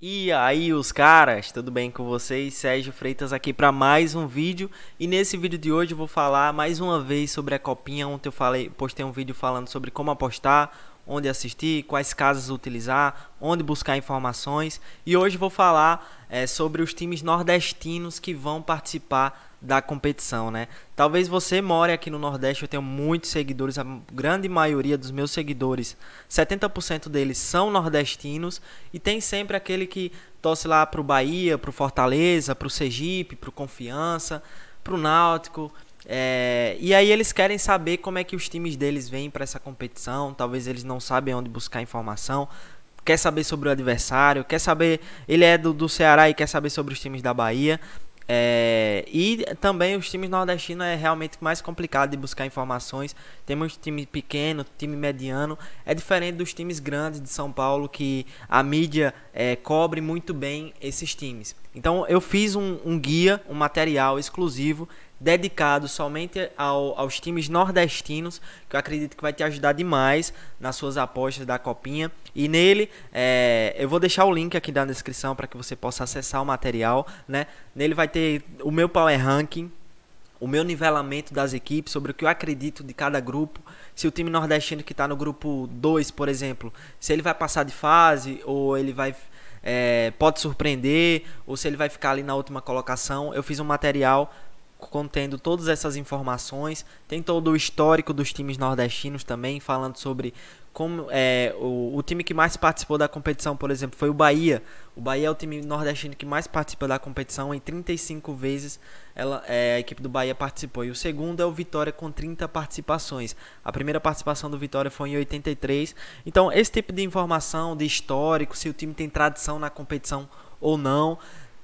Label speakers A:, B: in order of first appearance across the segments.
A: E aí, os caras, tudo bem com vocês? Sérgio Freitas aqui para mais um vídeo. E nesse vídeo de hoje eu vou falar mais uma vez sobre a copinha. Ontem eu falei, postei um vídeo falando sobre como apostar, onde assistir, quais casas utilizar, onde buscar informações. E hoje vou falar é, sobre os times nordestinos que vão participar da competição, né? Talvez você more aqui no Nordeste, eu tenho muitos seguidores, a grande maioria dos meus seguidores, 70% deles são nordestinos e tem sempre aquele que torce lá pro Bahia, pro Fortaleza, pro Sergipe, pro Confiança, pro Náutico, é, e aí eles querem saber como é que os times deles vêm para essa competição. Talvez eles não sabem onde buscar informação. Quer saber sobre o adversário, quer saber. Ele é do, do Ceará e quer saber sobre os times da Bahia. É, e também os times nordestinos é realmente mais complicado de buscar informações. Temos time pequeno, time mediano. É diferente dos times grandes de São Paulo, que a mídia é, cobre muito bem esses times. Então eu fiz um, um guia, um material exclusivo dedicado somente ao, aos times nordestinos, que eu acredito que vai te ajudar demais nas suas apostas da copinha. E nele, é, eu vou deixar o link aqui na descrição para que você possa acessar o material, né? Nele vai ter o meu power ranking, o meu nivelamento das equipes, sobre o que eu acredito de cada grupo. Se o time nordestino que está no grupo 2, por exemplo, se ele vai passar de fase ou ele vai é, pode surpreender ou se ele vai ficar ali na última colocação. Eu fiz um material contendo todas essas informações. Tem todo o histórico dos times nordestinos também, falando sobre como é, o, o time que mais participou da competição, por exemplo, foi o Bahia. O Bahia é o time nordestino que mais participa da competição. Em 35 vezes ela, é, a equipe do Bahia participou. E o segundo é o Vitória com 30 participações. A primeira participação do Vitória foi em 83. Então, esse tipo de informação, de histórico, se o time tem tradição na competição ou não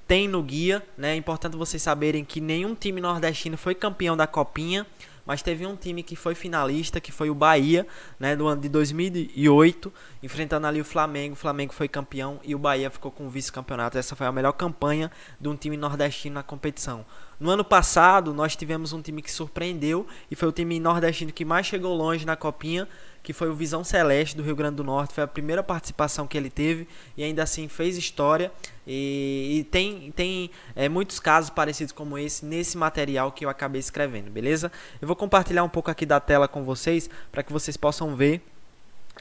A: tem no guia, né? É importante vocês saberem que nenhum time nordestino foi campeão da Copinha, mas teve um time que foi finalista, que foi o Bahia, né, do ano de 2008, enfrentando ali o Flamengo. O Flamengo foi campeão e o Bahia ficou com o vice-campeonato. Essa foi a melhor campanha de um time nordestino na competição. No ano passado, nós tivemos um time que surpreendeu e foi o time nordestino que mais chegou longe na Copinha, que foi o Visão Celeste do Rio Grande do Norte. Foi a primeira participação que ele teve e ainda assim fez história. E, e tem, tem é, muitos casos parecidos como esse nesse material que eu acabei escrevendo, beleza? Eu vou compartilhar um pouco aqui da tela com vocês para que vocês possam ver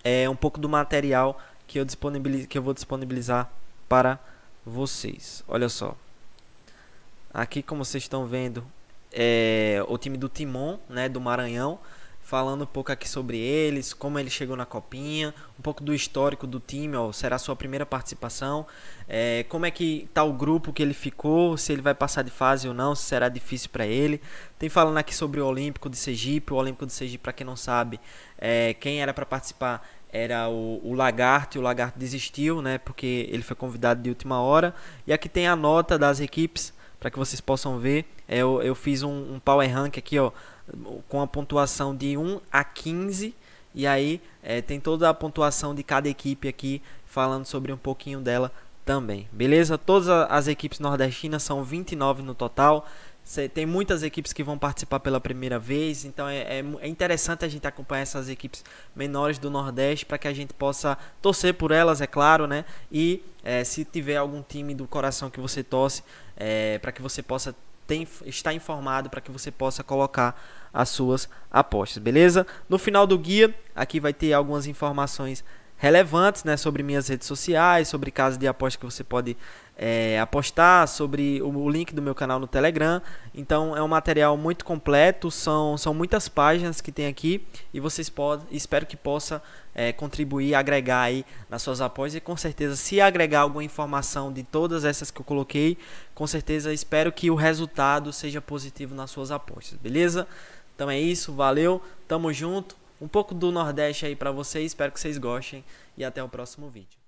A: é, um pouco do material que eu, disponibiliz que eu vou disponibilizar para vocês. Olha só. Aqui, como vocês estão vendo, é o time do Timon, né, do Maranhão, falando um pouco aqui sobre eles, como ele chegou na Copinha, um pouco do histórico do time, ó, será sua primeira participação, é, como é que tá o grupo que ele ficou, se ele vai passar de fase ou não, se será difícil para ele. Tem falando aqui sobre o Olímpico de Sergipe, o Olímpico de Sergipe, para quem não sabe, é, quem era para participar era o, o, Lagarto e o Lagarto desistiu, né, porque ele foi convidado de última hora. E aqui tem a nota das equipes, para que vocês possam ver. É, eu, eu fiz um, um power rank aqui, ó, com a pontuação de 1 a 15. E aí é, tem toda a pontuação de cada equipe aqui, falando sobre um pouquinho dela também. Beleza? Todas as equipes nordestinas são 29 no total tem muitas equipes que vão participar pela primeira vez, então é, é, é interessante a gente acompanhar essas equipes menores do Nordeste para que a gente possa torcer por elas, é claro, né? E é, se tiver algum time do coração que você torce, é, para que você possa ter, estar informado, para que você possa colocar as suas apostas, beleza? No final do guia, aqui vai ter algumas informações relevantes né, sobre minhas redes sociais, sobre casos de aposta que você pode é, apostar, sobre o, o, link do meu canal no Telegram. Então é um material muito completo, são, são muitas páginas que tem aqui e vocês podem, espero que possa é, contribuir, agregar aí nas suas apostas e com certeza se agregar alguma informação de todas essas que eu coloquei, com certeza espero que o resultado seja positivo nas suas apostas, beleza? Então é isso, valeu, tamo junto um pouco do Nordeste aí para vocês. Espero que vocês gostem e até o próximo vídeo.